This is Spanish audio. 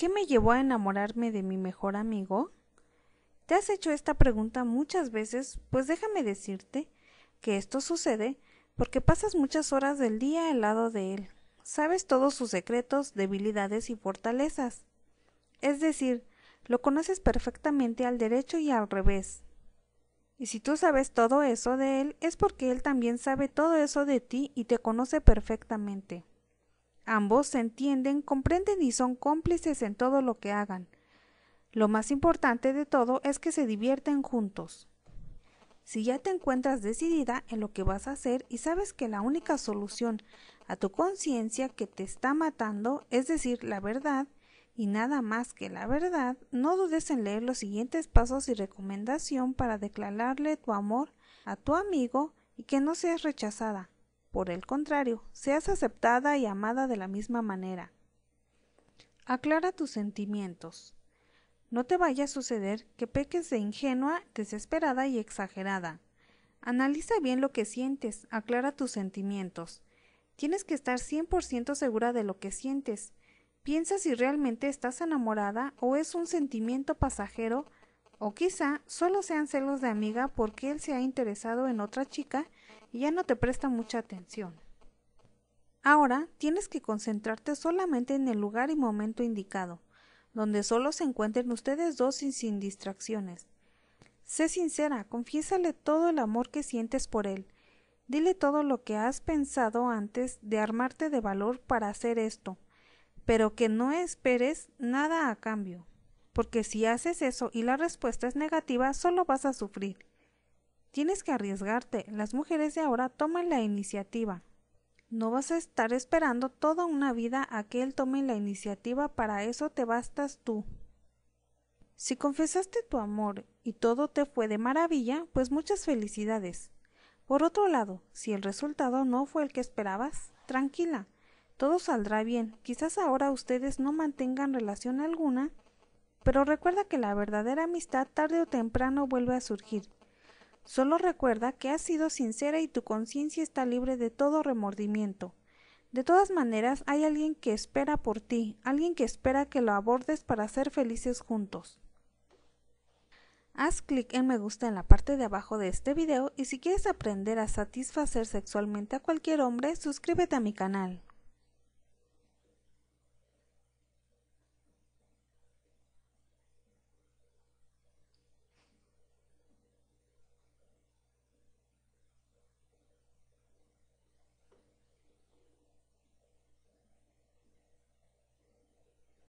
¿Qué me llevó a enamorarme de mi mejor amigo? ¿Te has hecho esta pregunta muchas veces? Pues déjame decirte que esto sucede porque pasas muchas horas del día al lado de él. Sabes todos sus secretos, debilidades y fortalezas. Es decir, lo conoces perfectamente al derecho y al revés. Y si tú sabes todo eso de él, es porque él también sabe todo eso de ti y te conoce perfectamente. Ambos se entienden, comprenden y son cómplices en todo lo que hagan. Lo más importante de todo es que se divierten juntos. Si ya te encuentras decidida en lo que vas a hacer y sabes que la única solución a tu conciencia que te está matando es decir la verdad y nada más que la verdad, no dudes en leer los siguientes pasos y recomendación para declararle tu amor a tu amigo y que no seas rechazada por el contrario, seas aceptada y amada de la misma manera. Aclara tus sentimientos. No te vaya a suceder que peques de ingenua, desesperada y exagerada. Analiza bien lo que sientes, aclara tus sentimientos. Tienes que estar 100% segura de lo que sientes. Piensa si realmente estás enamorada o es un sentimiento pasajero o quizá solo sean celos de amiga porque él se ha interesado en otra chica y ya no te presta mucha atención. Ahora tienes que concentrarte solamente en el lugar y momento indicado, donde solo se encuentren ustedes dos y sin distracciones. Sé sincera, confiésale todo el amor que sientes por él. Dile todo lo que has pensado antes de armarte de valor para hacer esto, pero que no esperes nada a cambio porque si haces eso y la respuesta es negativa, solo vas a sufrir. Tienes que arriesgarte. Las mujeres de ahora toman la iniciativa. No vas a estar esperando toda una vida a que él tome la iniciativa, para eso te bastas tú. Si confesaste tu amor y todo te fue de maravilla, pues muchas felicidades. Por otro lado, si el resultado no fue el que esperabas, tranquila, todo saldrá bien. Quizás ahora ustedes no mantengan relación alguna, pero recuerda que la verdadera amistad tarde o temprano vuelve a surgir. Solo recuerda que has sido sincera y tu conciencia está libre de todo remordimiento. De todas maneras, hay alguien que espera por ti, alguien que espera que lo abordes para ser felices juntos. Haz clic en me gusta en la parte de abajo de este video y si quieres aprender a satisfacer sexualmente a cualquier hombre, suscríbete a mi canal.